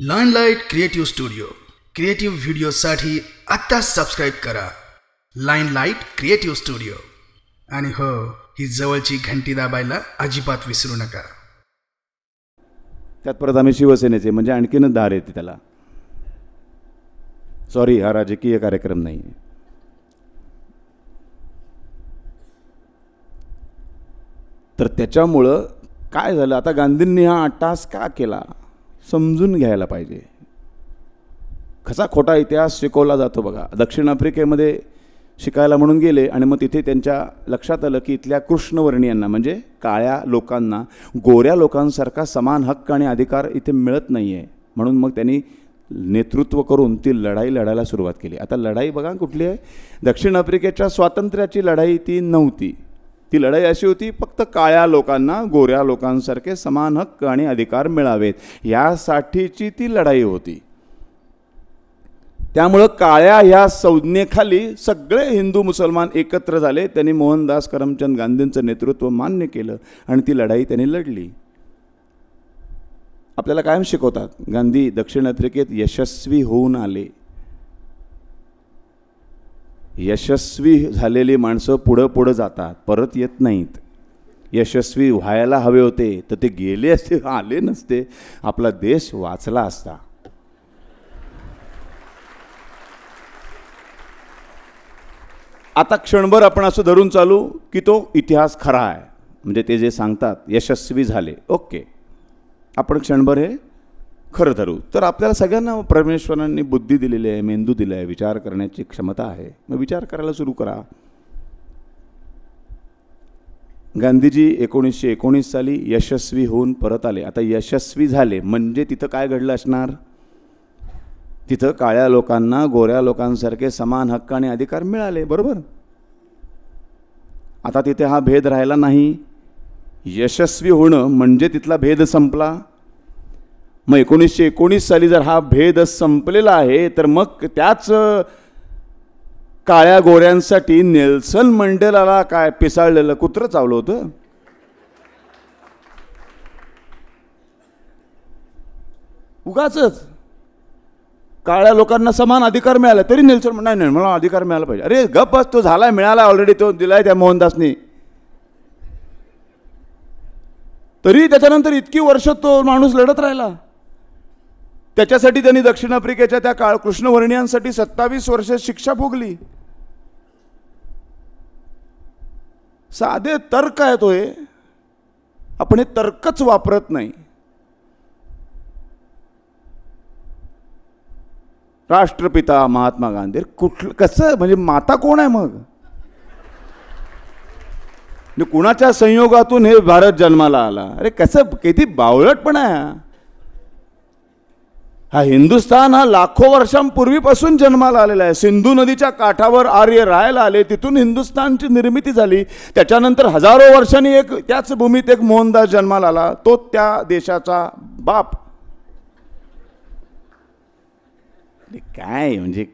light creative studio creative व्हिडिओसाठी आत्ताच subscribe करा लाईट क्रिएटिव्ह स्टुडिओ आणि हो ही जवळची घंटी दाबायला अजिबात विसरू नका त्यात परत आम्ही शिवसेनेचे म्हणजे आणखीनच दार येते त्याला सॉरी हा राजकीय कार्यक्रम नाही तर त्याच्यामुळं काय झालं आता गांधींनी हा अट्टास का केला समजून घ्यायला पाहिजे कसा खोटा इतिहास शिकवला जातो बघा दक्षिण आफ्रिकेमध्ये शिकायला म्हणून गेले आणि मग तिथे त्यांच्या लक्षात आलं की इथल्या कृष्णवर्णीयांना म्हणजे काळ्या लोकांना गोऱ्या लोकांसारखा समान हक्क आणि अधिकार इथे मिळत नाही आहे म्हणून मग त्यांनी नेतृत्व करून ती लढाई लढायला सुरुवात केली आता लढाई बघा कुठली आहे दक्षिण आफ्रिकेच्या स्वातंत्र्याची लढाई ती नव्हती ती लढाई अशी होती फक्त काळ्या लोकांना गोऱ्या लोकांसारखे समान हक्क आणि अधिकार मिळावेत यासाठीची ती लढाई होती त्यामुळं काळ्या ह्या संज्ञेखाली सगळे हिंदू मुसलमान एकत्र झाले त्यांनी मोहनदास करमचंद गांधींचं नेतृत्व मान्य केलं आणि ती लढाई त्यांनी लढली आपल्याला कायम शिकवतात गांधी दक्षिण आफ्रिकेत यशस्वी होऊन आले यशस्वी झालेली माणसं पुढं पुढं जातात परत येत नाहीत यशस्वी व्हायला हवे होते तर ते गेले असते आले नसते आपला देश वाचला असता आता क्षणभर आपण असं धरून चालू की तो इतिहास खरा आहे म्हणजे ते जे सांगतात यशस्वी झाले ओके आपण क्षणभर हे खरं धरू तर आपल्याला सगळ्यांना परमेश्वरांनी बुद्धी दिलेली आहे मेंदू दिला आहे विचार करण्याची क्षमता आहे मग विचार करायला सुरू करा गांधीजी एकोणीसशे एकोणीस साली यशस्वी होऊन परत आले आता यशस्वी झाले म्हणजे तिथं काय घडलं असणार तिथं काळ्या लोकांना गोऱ्या लोकांसारखे समान हक्क आणि अधिकार मिळाले बरोबर आता तिथे हा भेद राहिला नाही यशस्वी होणं म्हणजे तिथला भेद संपला मग एकोणीसशे एकोणीस साली जर हा भेद संपलेला आहे तर मग त्याच काळ्या गोऱ्यांसाठी नेल्सन मंडेलाला काय पिसाळलेलं कुत्रं चावलं होतं उगाच काळ्या लोकांना समान अधिकार मिळाला तरी नेल्सन नाही नाही मला अधिकार मिळाला पाहिजे अरे गप तो झाला मिळाला ऑलरेडी तो दिलाय त्या मोहनदासनी तरी त्याच्यानंतर इतकी वर्ष तो माणूस लढत राहिला त्याच्यासाठी त्यांनी दक्षिण आफ्रिकेच्या त्या काळ कृष्णवर्णियांसाठी सत्तावीस वर्ष शिक्षा भोगली साधे तर्क आहे तो आपण हे तर्कच वापरत नाही राष्ट्रपिता महात्मा गांधी कुठलं कसं म्हणजे माता कोण आहे मग कुणाच्या संयोगातून हे भारत जन्माला आला अरे कसं किती बावळट पण आहे हा हिंदुस्थान हा लाखो वर्षांपूर्वीपासून जन्माला आलेला आहे सिंधू नदीच्या काठावर आर्य राहायला आले तिथून हिंदुस्थानची निर्मिती झाली त्याच्यानंतर हजारो वर्षांनी एक त्याच भूमीत एक मोहनदास जन्माला आला तो त्या देशाचा बाप काय म्हणजे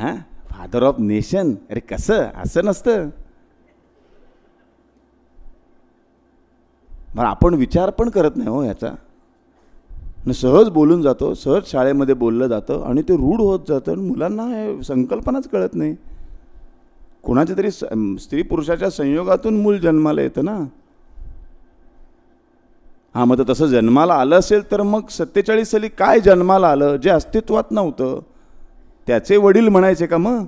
हा फादर ऑफ नेशन अरे कसं असं नसतं मग आपण विचार पण करत नाही हो याचा आणि सहज बोलून जातो सहज शाळेमध्ये बोललं जातं आणि ते रूढ होत जातं आणि मुलांना हे संकल्पनाच कळत नाही कोणाच्या तरी स्त्री पुरुषाच्या संयोगातून मूल जन्माला येतं ना हां मग तसं जन्माला आलं असेल तर मग सत्तेचाळीस साली काय जन्माला आलं जे अस्तित्वात नव्हतं त्याचे वडील म्हणायचे का मग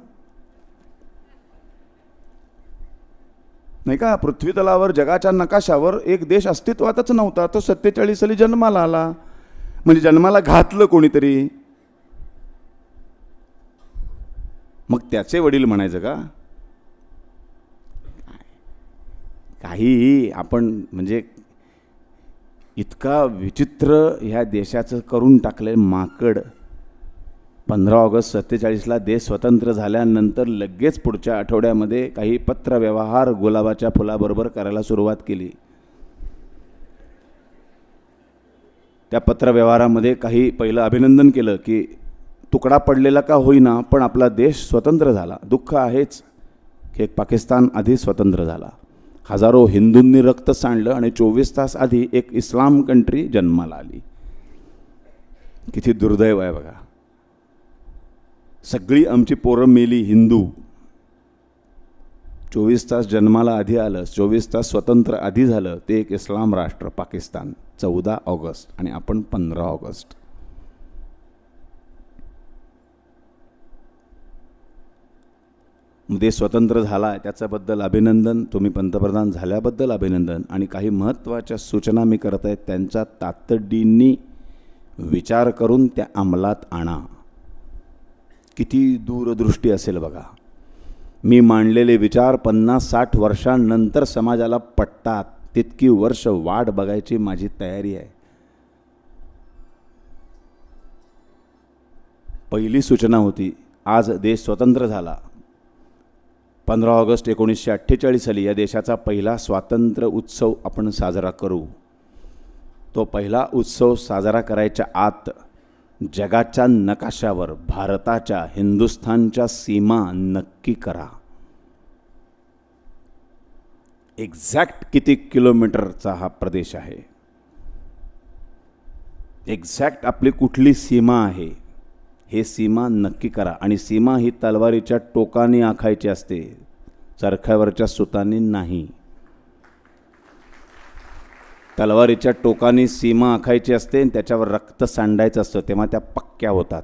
नाही का पृथ्वीतलावर जगाच्या नकाशावर एक देश अस्तित्वातच नव्हता तो सत्तेचाळीस साली जन्माला आला म्हणजे जन्माला घातलं कोणीतरी मग त्याचे वडील म्हणायचं का काही आपण म्हणजे इतका विचित्र ह्या देशाचं करून टाकले माकड पंधरा ऑगस्ट सत्तेचाळीसला देश स्वतंत्र झाल्यानंतर लगेच पुढच्या आठवड्यामध्ये काही पत्रव्यवहार गुलाबाच्या फुलाबरोबर करायला सुरुवात केली त्या पत्रव्यवहारामध्ये काही पहिलं अभिनंदन केलं की तुकडा पडलेला का होईना पण आपला देश स्वतंत्र झाला दुःख आहेच की एक पाकिस्तान आधी स्वतंत्र झाला हजारो हिंदूंनी रक्त सांडलं आणि चोवीस तास आधी एक इस्लाम कंट्री जन्माला आली किती दुर्दैव आहे बघा सगळी आमची पोरं मेली हिंदू चोवीस तास जन्माला आधी आलं चोवीस तास स्वतंत्र आधी झालं ते एक इस्लाम राष्ट्र पाकिस्तान चौदा ऑगस्ट आणि आपण पंधरा ऑगस्ट देश स्वतंत्र झाला आहे त्याच्याबद्दल अभिनंदन तुम्ही पंतप्रधान झाल्याबद्दल अभिनंदन आणि काही महत्त्वाच्या सूचना मी करत आहे त्यांचा तातडीने विचार करून त्या अंमलात आणा किती दूरदृष्टी असेल बघा मी मांडलेले विचार पन्नास साठ वर्षांनंतर समाजाला पटतात तितकी वर्ष वाट बघायची माझी तयारी आहे पहिली सूचना होती आज देश स्वतंत्र झाला पंधरा ऑगस्ट एकोणीसशे अठ्ठेचाळीस साली या देशाचा पहिला स्वातंत्र्य उत्सव आपण साजरा करू तो पहिला उत्सव साजरा करायच्या आत जगाच्या नकाशावर भारताच्या हिंदुस्थानच्या सीमा नक्की करा एक्झॅक्ट किती किलोमीटरचा हा प्रदेश आहे एक्झॅक्ट आपली कुठली सीमा आहे हे सीमा नक्की करा आणि सीमा ही तलवारीच्या टोकाने आखायची असते चरख्यावरच्या सुतांनी नाही तलवारीच्या टोकाने सीमा आखायची असते आणि त्याच्यावर रक्त सांडायचं असतं तेव्हा त्या पक्क्या होतात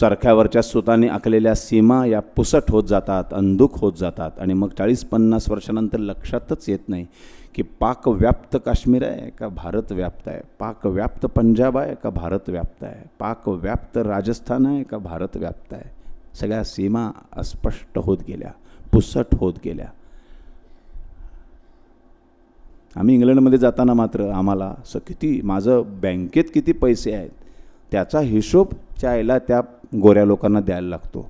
चरख्यावरच्या सुताने आखलेल्या सीमा या पुसट होत जातात अंधुक होत जातात आणि मग चाळीस पन्नास वर्षानंतर लक्षातच येत नाही की पाक व्याप्त काश्मीर आहे का भारत व्याप्त आहे पाक व्याप्त पंजाब आहे का भारत व्याप्त आहे पाक व्याप्त राजस्थान आहे का भारत व्याप्त आहे सगळ्या सीमा अस्पष्ट होत गेल्या पुसट होत गेल्या आम्ही इंग्लंडमध्ये जाताना मात्र आम्हाला असं किती माझं बँकेत किती पैसे आहेत त्याचा हिशोब चायला त्या गोऱ्या लोकांना द्यायला लागतो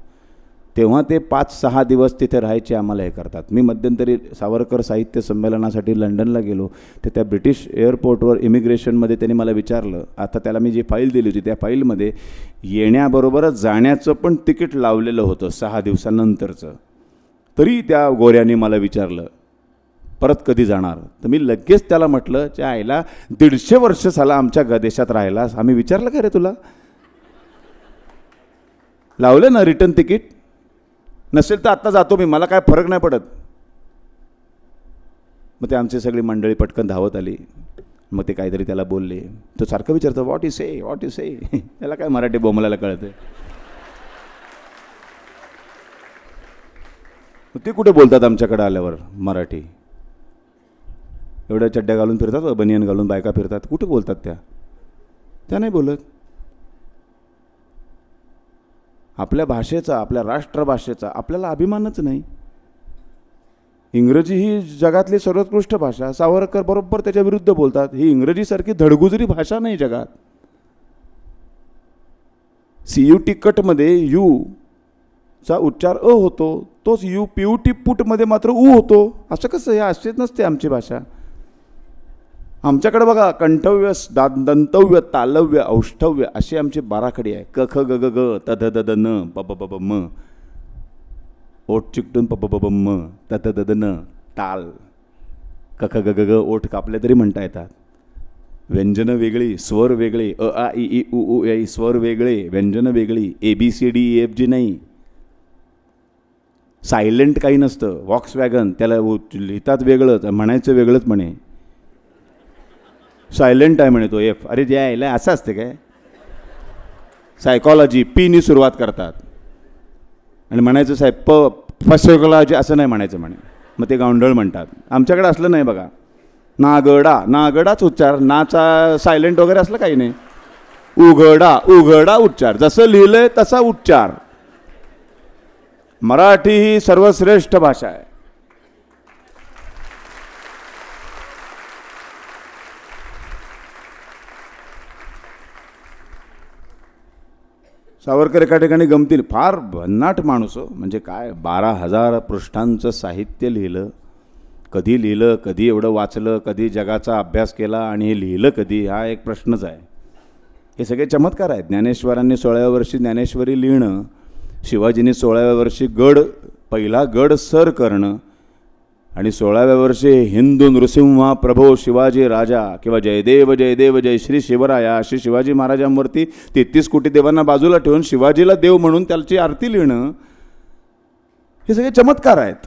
तेव्हा ते पाच सहा दिवस तिथे राहायचे आम्हाला हे करतात मी मध्यंतरी सावरकर साहित्य संमेलनासाठी लंडनला गेलो तर त्या ब्रिटिश एअरपोर्टवर इमिग्रेशनमध्ये त्यांनी मला विचारलं आता त्याला मी जी फाईल दिली होती त्या फाईलमध्ये येण्याबरोबरच जाण्याचं पण तिकीट लावलेलं होतं सहा दिवसानंतरचं तरी त्या गोऱ्याने मला विचारलं परत कधी जाणार तर मी लगेच त्याला म्हटलं की आईला दीडशे वर्ष झाला आमच्या ग देशात राहिलास आम्ही विचारलं का रे तुला लावलं ना रिटर्न तिकीट नसेल तर आत्ता जातो मी मला काय फरक नाही पडत मग ते आमची सगळी मंडळी पटकन धावत आली मग ते काहीतरी त्याला बोलले तो सारखं विचारतो what is a what is a त्याला काय मराठी बोमलायला कळतं ते कुठे बोलतात आमच्याकडे आल्यावर मराठी एवढ्या चड्ड्या घालून फिरतात बनियन घालून बायका फिरतात कुठं बोलतात त्या त्या नाही बोलत आपल्या भाषेचा आपल्या राष्ट्रभाषेचा आपल्याला अभिमानच नाही इंग्रजी ही जगातली सर्वोत्कृष्ट भाषा सावरकर बरोबर त्याच्या विरुद्ध बोलतात ही इंग्रजीसारखी धडगुजरी भाषा नाही जगात सी यू टी कटमध्ये यू चा उच्चार अ होतो तोच यू पी यू टी पुटमध्ये मात्र उ होतो असं कसं हे आश्चर्य नसते आमची भाषा आमच्याकडे बघा कंठव्य दा दंतव्य तालव्य औष्ठव्य अशी आमचे बाराखडी आहे क ख ग ग ग त ध द न प प प म ओठ चिकटून प प प म त ध द न ताल क ख ग ग ग ओठ कापले तरी म्हणता येतात व्यंजनं वेगळी स्वर वेगळे अ आ इ ई उ उ ऐ स्वर वेगळे व्यंजनं वेगळी A B C D E F G नाही सायलेंट काही नसतं वॉक्स वॅगन त्याला लिहितात वेगळंच म्हणायचं वेगळंच म्हणे सायलेंट आहे म्हणतो एफ अरे जे यायला असं असते काय सायकॉलॉजी पीनी सुरुवात करतात आणि म्हणायचं साहेब प फसकॉलॉजी असं नाही म्हणायचं म्हणे मग ते गावंढळ म्हणतात आमच्याकडे असलं नाही बघा नागडा नागडाच उच्चार नाचा सायलेंट वगैरे असलं काही नाही उघडा उघडा उच्चार जसं लिहिलंय तसा उच्चार मराठी ही सर्वश्रेष्ठ भाषा आहे सावरकर एका ठिकाणी गमतील फार भन्नाट माणूस हो म्हणजे काय बारा हजार पृष्ठांचं साहित्य लिहिलं कधी लिहिलं कधी एवढं वाचलं कधी जगाचा अभ्यास केला आणि हे लिहिलं कधी हा एक प्रश्नच आहे हे सगळे चमत्कार आहेत ज्ञानेश्वरांनी सोळाव्या वर्षी ज्ञानेश्वरी लिहिणं शिवाजींनी सोळाव्या वर्षी गड पहिला गड सर करणं आणि सोळाव्या वर्षी हिंदू नृसिंहा प्रभो शिवाजी राजा किंवा जयदेव जयदेव जय श्री शिवराया अशी शिवाजी महाराजांवरती तेहतीस कोटी देवांना बाजूला ठेवून शिवाजीला देव म्हणून त्याची आरती लिहिणं हे सगळे चमत्कार आहेत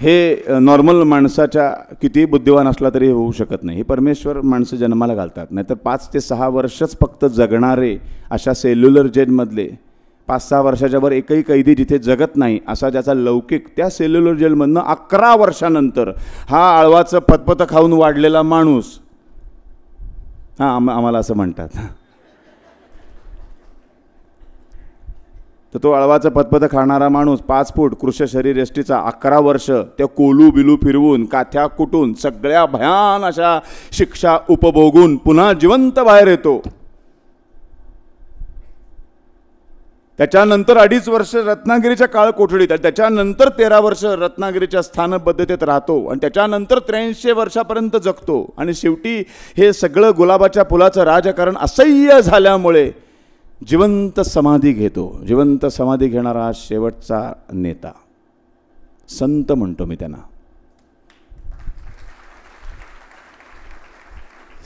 हे नॉर्मल माणसाच्या किती बुद्धिवान असला तरी होऊ शकत नाही हे परमेश्वर माणसं जन्माला घालतात नाहीतर पाच ते सहा वर्षच फक्त जगणारे अशा सेल्युलर जेनमधले पाच सहा वर्षाच्यावर एकही कैदी जिथे जगत नाही असा ज्याचा लौकिक त्या सेल्युलर जेलमधनं अकरा वर्षानंतर हा आळवाचं पथपथ खाऊन वाढलेला माणूस हा आम्हाला असं म्हणतात तर तो अळवाचं पतपत खाणारा माणूस पाच फूट कृष्य शरीर एसटीचा अकरा वर्ष त्या कोलू बिलू फिरवून काथ्या कुटून सगळ्या भयान अशा शिक्षा उपभोगून पुन्हा जिवंत बाहेर येतो त्याच्यानंतर अडीच वर्ष रत्नागिरीच्या काळ कोठडीत आणि त्याच्यानंतर तेरा वर्ष रत्नागिरीच्या स्थानबद्धतेत राहतो आणि त्याच्यानंतर त्र्याऐंशी वर्षापर्यंत जगतो आणि शेवटी हे सगळं गुलाबाच्या फुलाचं राजकारण असह्य झाल्यामुळे जिवंत समाधी घेतो जिवंत समाधी घेणारा शेवटचा नेता संत म्हणतो मी त्यांना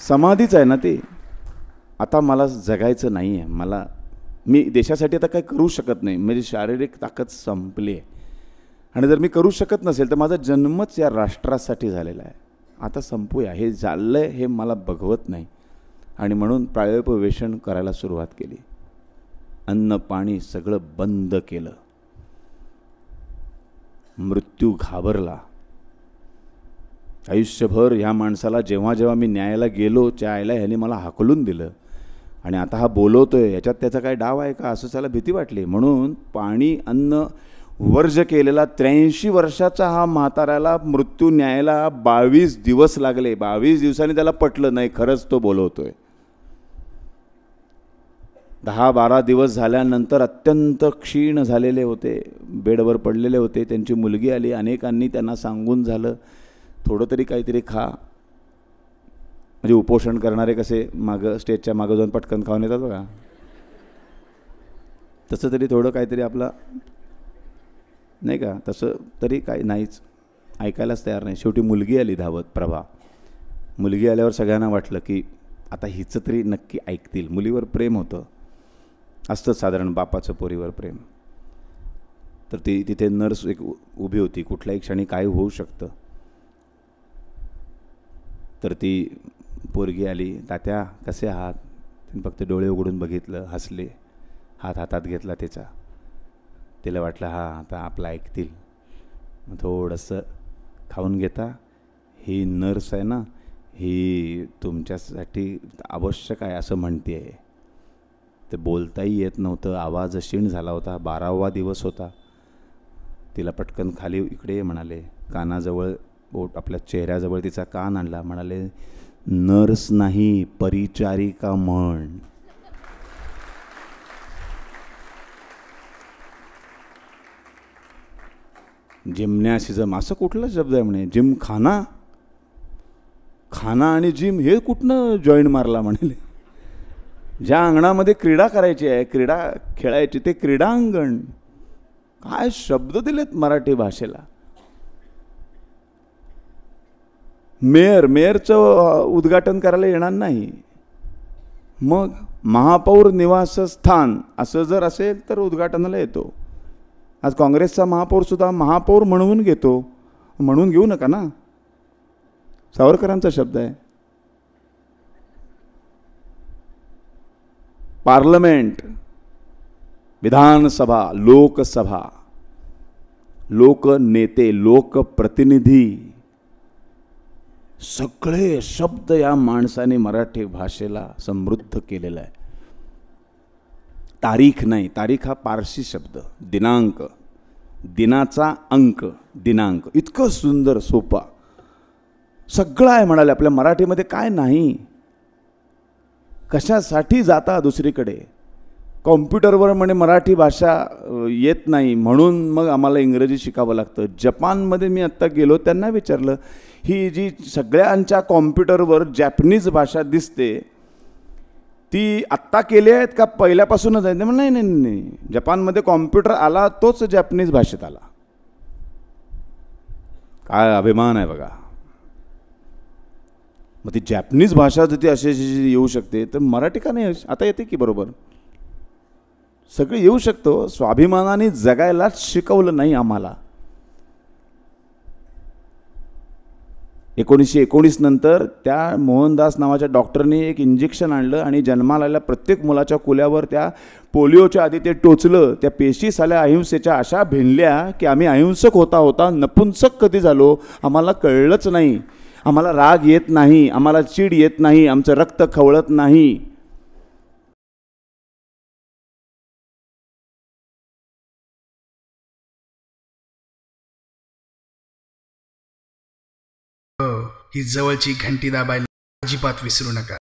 समाधीच आहे ना ती आता मला जगायचं नाही आहे मला मी देशासाठी आता काय करू शकत नाही म्हणजे शारीरिक ताकद संपली आहे आणि जर मी करू शकत नसेल तर माझा जन्मच या राष्ट्रासाठी झालेला आहे आता संपूया हे झालं आहे हे मला बघवत नाही आणि म्हणून प्रायोपवेशन करायला सुरुवात केली अन्न पाणी सगळं बंद केलं मृत्यू घाबरला आयुष्यभर ह्या माणसाला जेव्हा जेव्हा मी न्यायाला गेलो त्या आयला ह्याने मला हाकलून दिलं आणि आता हा बोलवतो आहे याच्यात त्याचा काय डाव आहे का असं त्याला भीती वाटली म्हणून पाणी अन्न वर्ज केलेला त्र्याऐंशी वर्षाचा हा म्हाताऱ्याला मृत्यू न्यायला बावीस दिवस लागले बावीस दिवसांनी त्याला पटलं नाही खरंच तो बोलवतो आहे दहा बारा दिवस झाल्यानंतर अत्यंत क्षीण झालेले होते बेडवर पडलेले होते त्यांची मुलगी आली अनेकांनी त्यांना सांगून झालं थोडं तरी काहीतरी खा म्हणजे उपोषण करणारे कसे मागं स्टेजच्या मागं जाऊन पटकन खाऊन येतात बघा तसं तरी थोडं काहीतरी आपला नाही का तसं तरी काय नाहीच ऐकायलाच तयार नाही शेवटी मुलगी आली धावत प्रभा मुलगी आल्यावर सगळ्यांना वाटलं की आता हिचं तरी नक्की ऐकतील मुलीवर प्रेम होतं असतंच साधारण बापाचं पोरीवर प्रेम तर ती तिथे नर्स एक उभी होती कुठल्याही क्षणी काय होऊ शकतं तर ती पोरगी आली तात्या कसे आहात त्यांनी फक्त डोळे उघडून बघितलं हसले हात हातात घेतला त्याचा तिला वाटलं हा आता आपला ऐकतील थोडंसं खाऊन घेता ही नर्स आहे ना ही तुमच्यासाठी आवश्यक आहे असं म्हणते आहे ते बोलताही येत नव्हतं आवाज क्षीण झाला होता बारावा दिवस होता तिला पटकन खाली इकडे म्हणाले कानाजवळ बोट आपल्या चेहऱ्याजवळ तिचा कान आणला म्हणाले नर्स नाही परिचारिका म्हण जिमन्यासिझम असं कुठला शब्द आहे म्हणे जिम खाना खाना आणि जिम हे कुठनं जॉईन मारला म्हणाले ज्या अंगणामध्ये क्रीडा करायची आहे क्रीडा खेळायची ते क्रीडांगण काय शब्द दिलेत मराठी भाषेला मेयर मेयरचं उद्घाटन करायला येणार नाही मग महापौर निवासस्थान असं जर असेल तर उद्घाटनाला येतो आज काँग्रेसचा महापौरसुद्धा महापौर म्हणून घेतो म्हणून घेऊ नका ना सावरकरांचा शब्द आहे पार्लमेंट विधानसभा लोकसभा लोकनेते लोकप्रतिनिधी सगळे शब्द या माणसाने मराठी भाषेला समृद्ध केलेला आहे तारीख नाही तारीख हा पारशी शब्द दिनांक दिनाचा अंक दिनांक इतकं सुंदर सोपा सगळं आहे म्हणाले आपल्या मराठीमध्ये काय नाही कशासाठी जाता दुसरीकडे कॉम्प्युटरवर म्हणे मराठी भाषा येत नाही म्हणून मग आम्हाला इंग्रजी शिकावं लागतं जपानमध्ये मी आत्ता गेलो त्यांना विचारलं ही जी सगळ्यांच्या कॉम्प्युटरवर जॅपनीज भाषा दिसते ती आत्ता केली आहेत का पहिल्यापासूनच आहेत मग नाही नाही नाही जपानमध्ये कॉम्प्युटर आला तोच जॅपनीज भाषेत आला काय अभिमान आहे बघा मग ती जॅपनीज भाषा जर ती अशी येऊ शकते तर मराठी का नाही आता येते की बरोबर सगळे येऊ शकतो स्वाभिमानाने जगायलाच शिकवलं नाही आम्हाला एकोणीसशे एकोणीस नंतर त्या मोहनदास नावाच्या डॉक्टरने एक इंजेक्शन आणलं आणि जन्माला प्रत्येक मुलाच्या कुल्यावर त्या पोलिओच्या आधी ते टोचलं त्या पेशीस आल्या अहिंसेच्या अशा भिनल्या की आम्ही अहिंसक होता होता नपुंसक कधी झालो आम्हाला कळलंच नाही आम्हाला राग येत नाही आम्हाला चीड येत नाही आमचं रक्त खवळत नाही ही जवळची घंटी दाबायला अजिबात विसरू नका